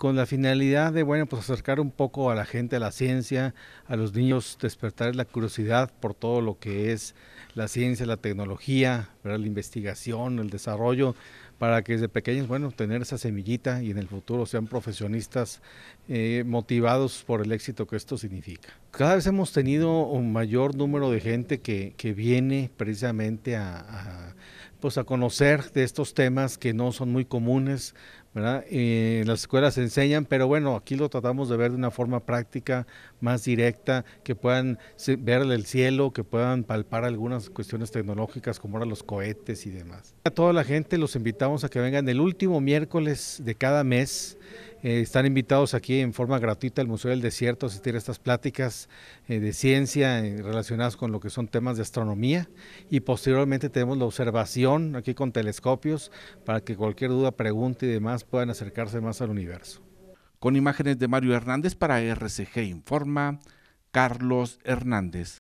con la finalidad de, bueno, pues acercar un poco a la gente a la ciencia, a los niños, despertar la curiosidad por todo lo que es la ciencia, la tecnología, la investigación, el desarrollo, para que desde pequeños, bueno, tener esa semillita y en el futuro sean profesionistas eh, motivados por el éxito que esto significa. Cada vez hemos tenido un mayor número de gente que, viene precisamente pues a conocer de estos temas que no son muy comunes, ¿verdad? Eh, las escuelas enseñan, pero bueno, aquí lo tratamos de ver de una forma práctica, más directa, que puedan ver el cielo, que puedan palpar algunas cuestiones tecnológicas como ahora los cohetes y demás. A toda la gente los invitamos a que vengan el último miércoles de cada mes. Eh, están invitados aquí en forma gratuita al Museo del Desierto a asistir a estas pláticas eh, de ciencia relacionadas con lo que son temas de astronomía y posteriormente tenemos la observación aquí con telescopios para que cualquier duda, pregunta y demás puedan acercarse más al universo. Con imágenes de Mario Hernández para RCG Informa, Carlos Hernández.